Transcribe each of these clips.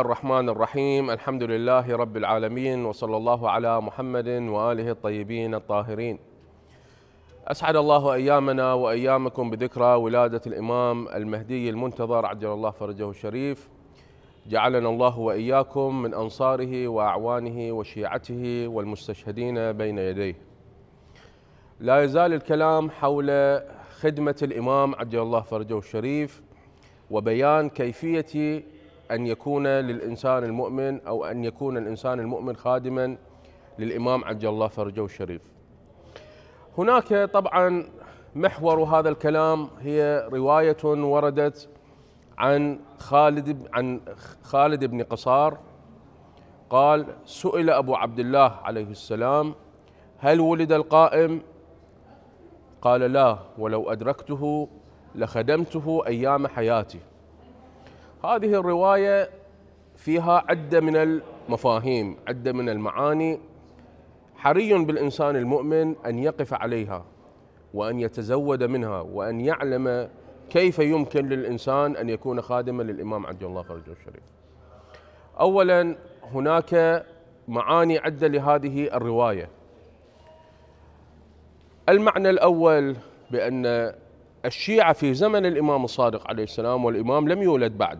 الله الرحمن الرحيم الحمد لله رب العالمين وصلى الله على محمد وآله الطيبين الطاهرين أسعد الله أيامنا وأيامكم بذكرى ولادة الإمام المهدي المنتظر عجل الله فرجه الشريف جعلنا الله وإياكم من أنصاره وأعوانه وشيعته والمستشهدين بين يديه لا يزال الكلام حول خدمة الإمام عجل الله فرجه الشريف وبيان كيفية أن يكون للإنسان المؤمن أو أن يكون الإنسان المؤمن خادما للإمام عجل الله فرجه الشريف هناك طبعا محور هذا الكلام هي رواية وردت عن خالد عن خالد بن قصار قال سئل أبو عبد الله عليه السلام هل ولد القائم قال لا ولو أدركته لخدمته أيام حياته هذه الرواية فيها عدة من المفاهيم عدة من المعاني حري بالإنسان المؤمن أن يقف عليها وأن يتزود منها وأن يعلم كيف يمكن للإنسان أن يكون خادما للإمام عبد الله فرجه الشريف أولا هناك معاني عدة لهذه الرواية المعنى الأول بأن الشيعة في زمن الإمام الصادق عليه السلام والإمام لم يولد بعد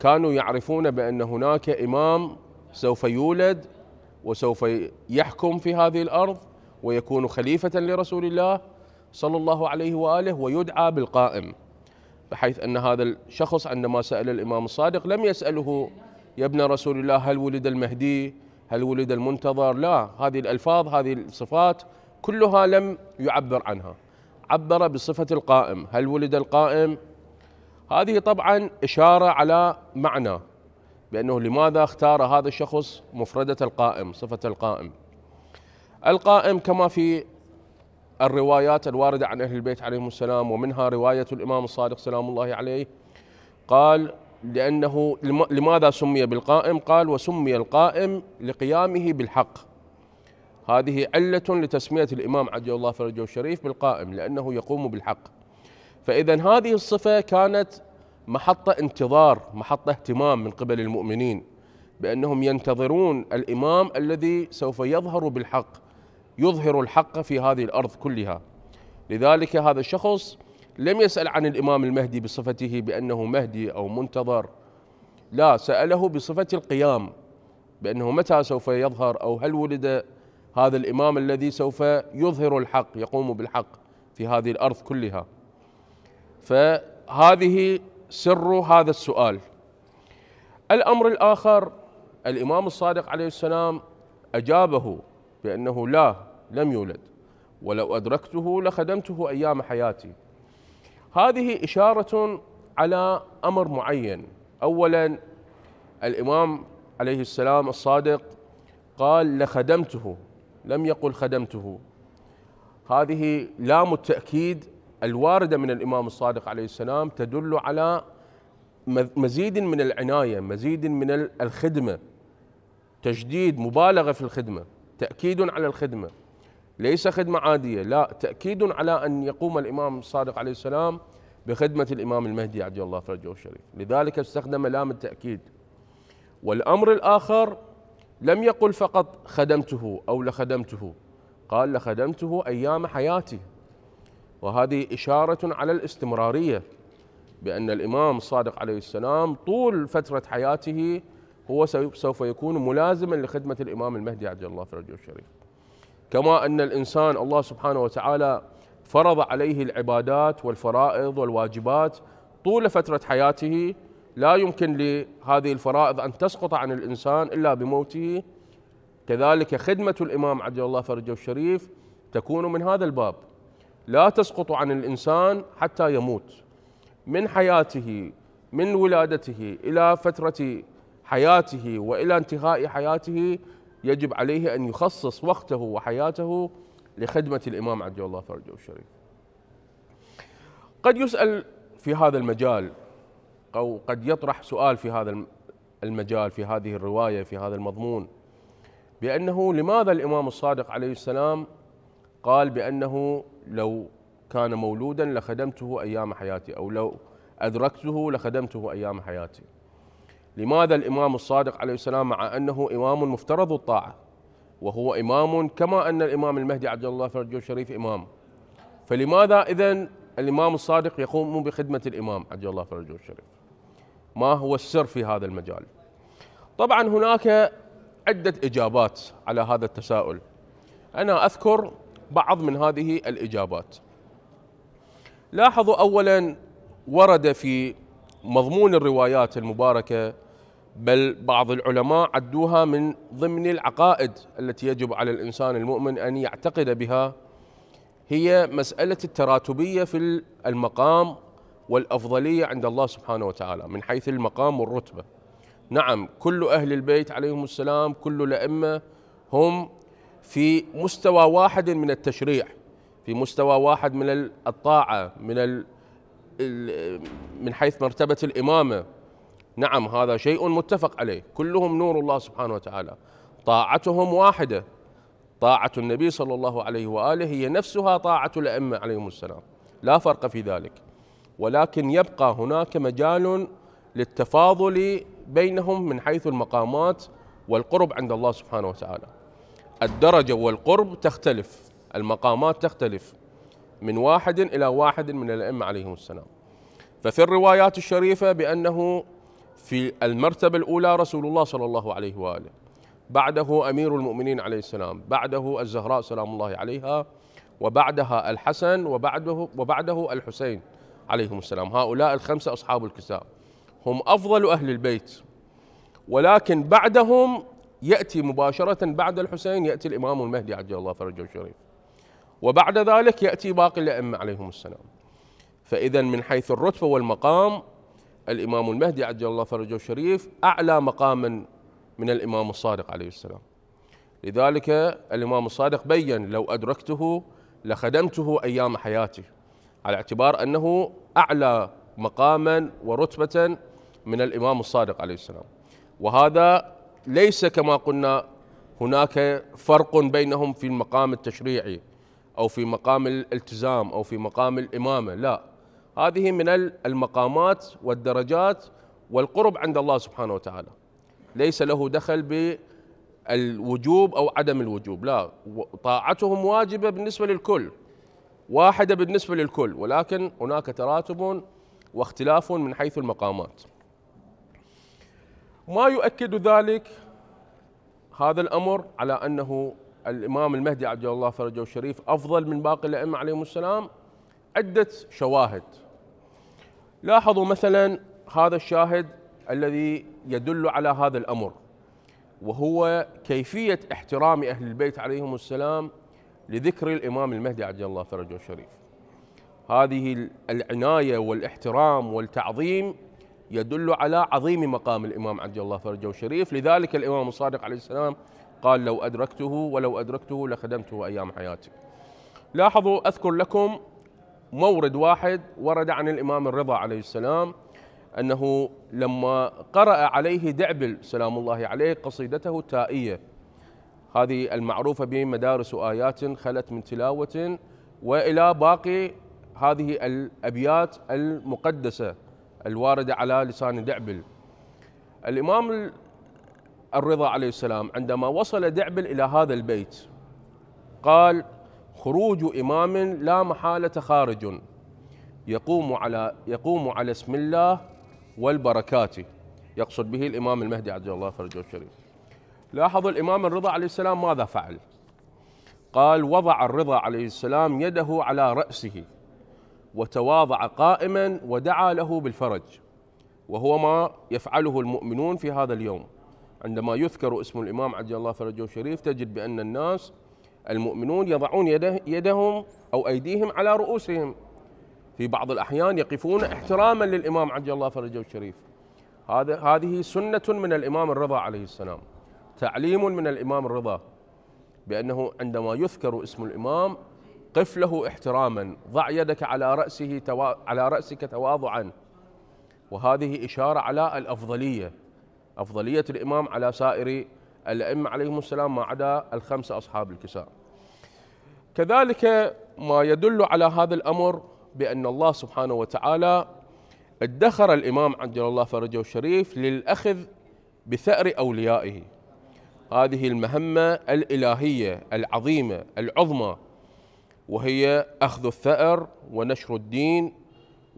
كانوا يعرفون بأن هناك إمام سوف يولد وسوف يحكم في هذه الأرض ويكون خليفة لرسول الله صلى الله عليه وآله ويدعى بالقائم بحيث أن هذا الشخص عندما سأل الإمام الصادق لم يسأله يا ابن رسول الله هل ولد المهدي هل ولد المنتظر لا هذه الألفاظ هذه الصفات كلها لم يعبر عنها عبر بصفة القائم هل ولد القائم هذه طبعا إشارة على معنى بأنه لماذا اختار هذا الشخص مفردة القائم صفة القائم القائم كما في الروايات الواردة عن أهل البيت عليهم السلام ومنها رواية الإمام الصادق سلام الله عليه قال لأنه لماذا سمي بالقائم قال وسمي القائم لقيامه بالحق هذه علة لتسمية الإمام عجل الله فرجه الشريف بالقائم لأنه يقوم بالحق فإذا هذه الصفة كانت محطة انتظار محطة اهتمام من قبل المؤمنين بأنهم ينتظرون الإمام الذي سوف يظهر بالحق يظهر الحق في هذه الأرض كلها لذلك هذا الشخص لم يسأل عن الإمام المهدي بصفته بأنه مهدي أو منتظر لا سأله بصفة القيام بأنه متى سوف يظهر أو هل ولد هذا الامام الذي سوف يظهر الحق يقوم بالحق في هذه الارض كلها فهذه سر هذا السؤال الامر الاخر الامام الصادق عليه السلام اجابه بانه لا لم يولد ولو ادركته لخدمته ايام حياتي هذه اشاره على امر معين اولا الامام عليه السلام الصادق قال لخدمته لم يقل خدمته هذه لام التأكيد الواردة من الإمام الصادق عليه السلام تدل على مزيد من العناية مزيد من الخدمة تجديد مبالغة في الخدمة تأكيد على الخدمة ليس خدمة عادية لا تأكيد على أن يقوم الإمام الصادق عليه السلام بخدمة الإمام المهدي عبد الله فرجه الشريف لذلك استخدم لام التأكيد والأمر الآخر لم يقل فقط خدمته أو لخدمته قال لخدمته أيام حياتي وهذه إشارة على الاستمرارية بأن الإمام الصادق عليه السلام طول فترة حياته هو سوف يكون ملازما لخدمة الإمام المهدي عجل الله فرجه الشريف كما أن الإنسان الله سبحانه وتعالى فرض عليه العبادات والفرائض والواجبات طول فترة حياته لا يمكن لهذه الفرائض أن تسقط عن الإنسان إلا بموته كذلك خدمة الإمام عجل الله فرجه الشريف تكون من هذا الباب لا تسقط عن الإنسان حتى يموت من حياته من ولادته إلى فترة حياته وإلى انتهاء حياته يجب عليه أن يخصص وقته وحياته لخدمة الإمام عجل الله فرجه الشريف قد يسأل في هذا المجال أو قد يطرح سؤال في هذا المجال في هذه الرواية في هذا المضمون بأنه لماذا الإمام الصادق عليه السلام قال بأنه لو كان مولودا لخدمته أيام حياتي أو لو أدركته لخدمته أيام حياتي لماذا الإمام الصادق عليه السلام مع أنه إمام مفترض الطاعة وهو إمام كما أن الإمام المهدي عبد الله فرجه الشريف إمام فلماذا إذن الإمام الصادق يقوم بخدمة الإمام عجل الله فرجه الشريف ما هو السر في هذا المجال طبعا هناك عدة إجابات على هذا التساؤل أنا أذكر بعض من هذه الإجابات لاحظوا أولا ورد في مضمون الروايات المباركة بل بعض العلماء عدوها من ضمن العقائد التي يجب على الإنسان المؤمن أن يعتقد بها هي مسألة التراتبية في المقام والأفضلية عند الله سبحانه وتعالى من حيث المقام والرتبة نعم كل أهل البيت عليهم السلام كل الأئمة هم في مستوى واحد من التشريع في مستوى واحد من الطاعة من من حيث مرتبة الإمامة نعم هذا شيء متفق عليه كلهم نور الله سبحانه وتعالى طاعتهم واحدة طاعة النبي صلى الله عليه وآله هي نفسها طاعة الأئمة عليهم السلام لا فرق في ذلك ولكن يبقى هناك مجال للتفاضل بينهم من حيث المقامات والقرب عند الله سبحانه وتعالى الدرجة والقرب تختلف المقامات تختلف من واحد إلى واحد من الأئمة عليهم السلام ففي الروايات الشريفة بأنه في المرتبة الأولى رسول الله صلى الله عليه وآله بعده أمير المؤمنين عليه السلام بعده الزهراء سلام الله عليها وبعدها الحسن وبعده, وبعده الحسين عليهم السلام هؤلاء الخمسة أصحاب الكساء هم أفضل أهل البيت ولكن بعدهم يأتي مباشرة بعد الحسين يأتي الإمام المهدي عجل الله فرجه الشريف وبعد ذلك يأتي باقي الأئمة عليهم السلام فإذا من حيث الرتبة والمقام الإمام المهدي عجل الله فرجه الشريف أعلى مقاما من الإمام الصادق عليه السلام لذلك الإمام الصادق بين لو أدركته لخدمته أيام حياته على اعتبار أنه أعلى مقاما ورتبة من الإمام الصادق عليه السلام وهذا ليس كما قلنا هناك فرق بينهم في المقام التشريعي أو في مقام الالتزام أو في مقام الإمامة لا هذه من المقامات والدرجات والقرب عند الله سبحانه وتعالى ليس له دخل بالوجوب أو عدم الوجوب لا طاعتهم واجبة بالنسبة للكل واحدة بالنسبة للكل ولكن هناك تراتب واختلاف من حيث المقامات ما يؤكد ذلك هذا الأمر على أنه الإمام المهدي عبد الله فرجه الشريف أفضل من باقي الأئمة عليهم السلام عدة شواهد لاحظوا مثلا هذا الشاهد الذي يدل على هذا الأمر وهو كيفية احترام أهل البيت عليهم السلام لذكر الإمام المهدي عجل الله فرجه الشريف هذه العناية والاحترام والتعظيم يدل على عظيم مقام الإمام عجل الله فرجه الشريف لذلك الإمام الصادق عليه السلام قال لو أدركته ولو أدركته لخدمته أيام حياتي لاحظوا أذكر لكم مورد واحد ورد عن الإمام الرضا عليه السلام أنه لما قرأ عليه دعبل سلام الله عليه قصيدته التائية هذه المعروفة بمدارس آيات خلت من تلاوة وإلى باقي هذه الأبيات المقدسة الواردة على لسان دعبل الإمام الرضا عليه السلام عندما وصل دعبل إلى هذا البيت قال خروج إمام لا محالة خارج يقوم على يقوم على اسم الله والبركات يقصد به الإمام المهدي عجل الله فرجه الشريف لاحظوا الإمام الرضا عليه السلام ماذا فعل قال وضع الرضا عليه السلام يده على رأسه وتواضع قائما ودعا له بالفرج وهو ما يفعله المؤمنون في هذا اليوم عندما يذكر اسم الإمام عجل الله فرجه الشريف تجد بأن الناس المؤمنون يضعون يده يدهم أو أيديهم على رؤوسهم في بعض الأحيان يقفون احتراما للإمام عجل الله فرجه الشريف هذا هذه سنة من الإمام الرضا عليه السلام تعليم من الإمام الرضا بأنه عندما يذكر اسم الإمام قف له احتراما ضع يدك على رأسه توا... على رأسك تواضعا وهذه إشارة على الأفضلية أفضلية الإمام على سائر الأئمة عليهم السلام ما عدا الخمسة أصحاب الكساء كذلك ما يدل على هذا الأمر بأن الله سبحانه وتعالى ادخر الإمام عجل الله فرجه الشريف للأخذ بثأر أوليائه هذه المهمة الإلهية العظيمة العظمى وهي أخذ الثأر ونشر الدين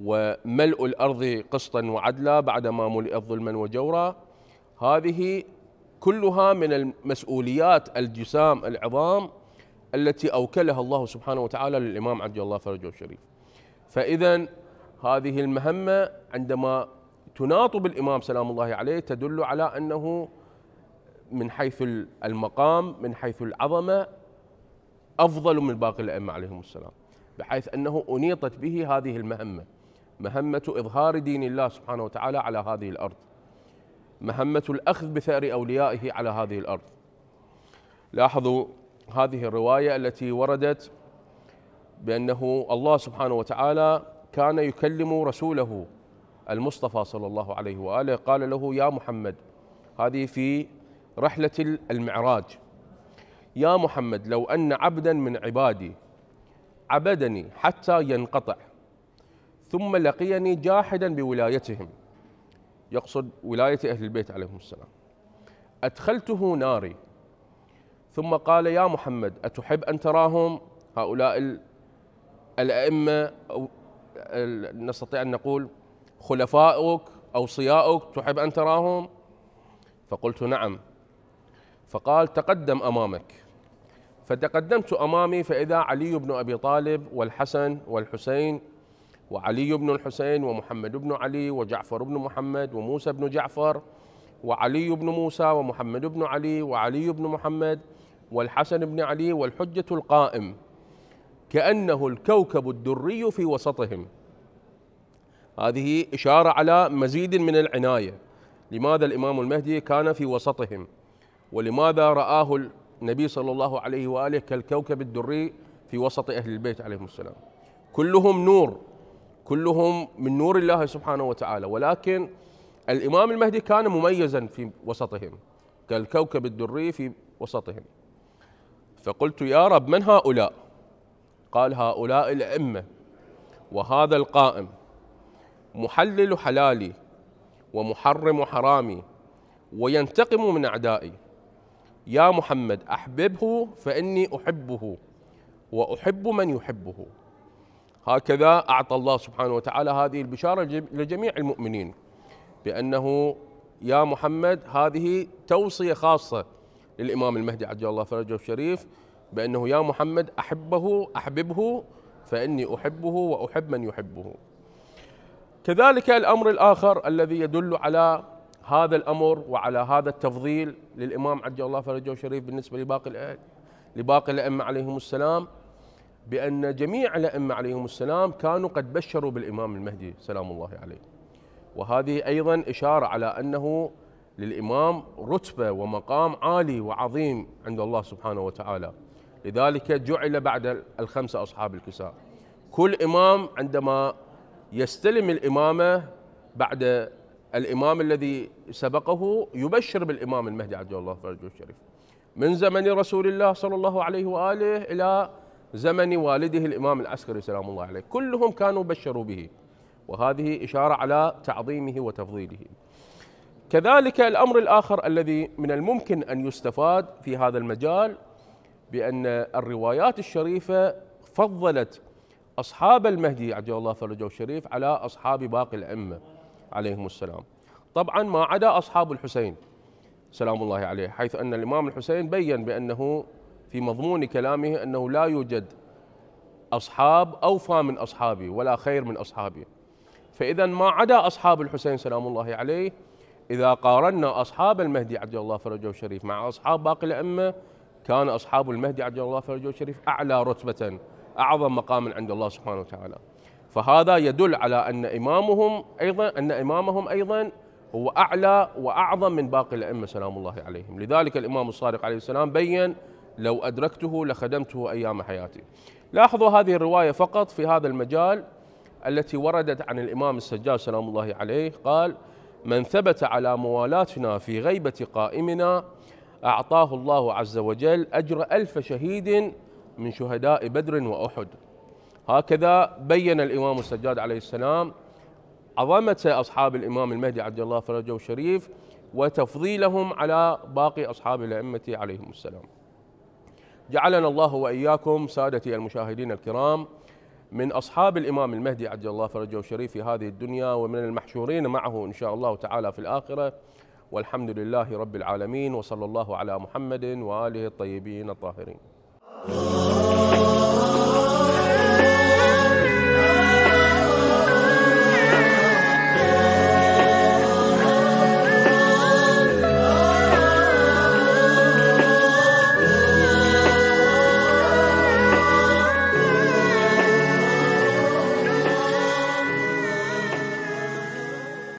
وملء الأرض قسطا وعدلا بعدما ملئت ظلما وجورا هذه كلها من المسؤوليات الجسام العظام التي أوكلها الله سبحانه وتعالى للإمام عبد الله فرجه الشريف فإذا هذه المهمة عندما تناط بالإمام سلام الله عليه تدل على أنه من حيث المقام من حيث العظمة أفضل من باقي الأئمة عليهم السلام بحيث أنه أنيطت به هذه المهمة مهمة إظهار دين الله سبحانه وتعالى على هذه الأرض مهمة الأخذ بثأر أوليائه على هذه الأرض لاحظوا هذه الرواية التي وردت بأنه الله سبحانه وتعالى كان يكلم رسوله المصطفى صلى الله عليه وآله قال له يا محمد هذه في رحلة المعراج يا محمد لو أن عبدا من عبادي عبدني حتى ينقطع ثم لقيني جاحدا بولايتهم يقصد ولاية أهل البيت عليهم السلام أدخلته ناري ثم قال يا محمد أتحب أن تراهم هؤلاء الأئمة أو نستطيع أن نقول خلفائك صياؤك تحب أن تراهم فقلت نعم فقال تقدم امامك فتقدمت امامي فاذا علي بن ابي طالب والحسن والحسين وعلي بن الحسين ومحمد بن علي وجعفر بن محمد وموسى بن جعفر وعلي بن موسى ومحمد بن علي وعلي بن محمد والحسن بن علي والحجة القائم كأنه الكوكب الدري في وسطهم هذه إشارة على مزيد من العناية لماذا الإمام المهدي كان في وسطهم ولماذا رآه النبي صلى الله عليه وآله كالكوكب الدري في وسط أهل البيت عليهم السلام كلهم نور كلهم من نور الله سبحانه وتعالى ولكن الإمام المهدي كان مميزا في وسطهم كالكوكب الدري في وسطهم فقلت يا رب من هؤلاء قال هؤلاء الأئمة وهذا القائم محلل حلالي ومحرم حرامي وينتقم من أعدائي يا محمد احببه فاني احبه واحب من يحبه هكذا اعطى الله سبحانه وتعالى هذه البشاره لجميع المؤمنين بانه يا محمد هذه توصيه خاصه للامام المهدي عجل الله فرجه الشريف بانه يا محمد احبه احببه فاني احبه واحب من يحبه كذلك الامر الاخر الذي يدل على هذا الامر وعلى هذا التفضيل للامام عجل الله فرجه الشريف بالنسبه لباقي لباقي الائمه عليهم السلام بان جميع الائمه عليهم السلام كانوا قد بشروا بالامام المهدي سلام الله عليه. وهذه ايضا اشاره على انه للامام رتبه ومقام عالي وعظيم عند الله سبحانه وتعالى. لذلك جعل بعد الخمسه اصحاب الكساء. كل امام عندما يستلم الامامه بعد الإمام الذي سبقه يبشر بالإمام المهدي عجل الله فرجه الشريف من زمن رسول الله صلى الله عليه وآله إلى زمن والده الإمام العسكري سلام الله عليه كلهم كانوا بشروا به وهذه إشارة على تعظيمه وتفضيله كذلك الأمر الآخر الذي من الممكن أن يستفاد في هذا المجال بأن الروايات الشريفة فضلت أصحاب المهدي عجل الله فرجه الشريف على أصحاب باقي الأمة عليهم السلام طبعا ما عدا أصحاب الحسين سلام الله عليه حيث أن الإمام الحسين بيّن بأنه في مضمون كلامه أنه لا يوجد أصحاب أوفى من أصحابي ولا خير من أصحابي فإذا ما عدا أصحاب الحسين سلام الله عليه إذا قارنا أصحاب المهدي عبد الله فرجه الشريف مع أصحاب باقي الأئمة كان أصحاب المهدي عبد الله فرجه الشريف أعلى رتبة أعظم مقاما عند الله سبحانه وتعالى فهذا يدل على ان امامهم ايضا ان امامهم ايضا هو اعلى واعظم من باقي الائمه سلام الله عليهم، لذلك الامام الصادق عليه السلام بين لو ادركته لخدمته ايام حياتي. لاحظوا هذه الروايه فقط في هذا المجال التي وردت عن الامام السجاد سلام الله عليه قال: من ثبت على موالاتنا في غيبه قائمنا اعطاه الله عز وجل اجر الف شهيد من شهداء بدر واحد. هكذا بين الإمام السجاد عليه السلام عظمة أصحاب الإمام المهدي عبد الله فرجه الشريف وتفضيلهم على باقي أصحاب الأئمة عليهم السلام جعلنا الله وإياكم سادتي المشاهدين الكرام من أصحاب الإمام المهدي عبد الله فرجه الشريف في هذه الدنيا ومن المحشورين معه إن شاء الله تعالى في الآخرة والحمد لله رب العالمين وصلى الله على محمد وآله الطيبين الطاهرين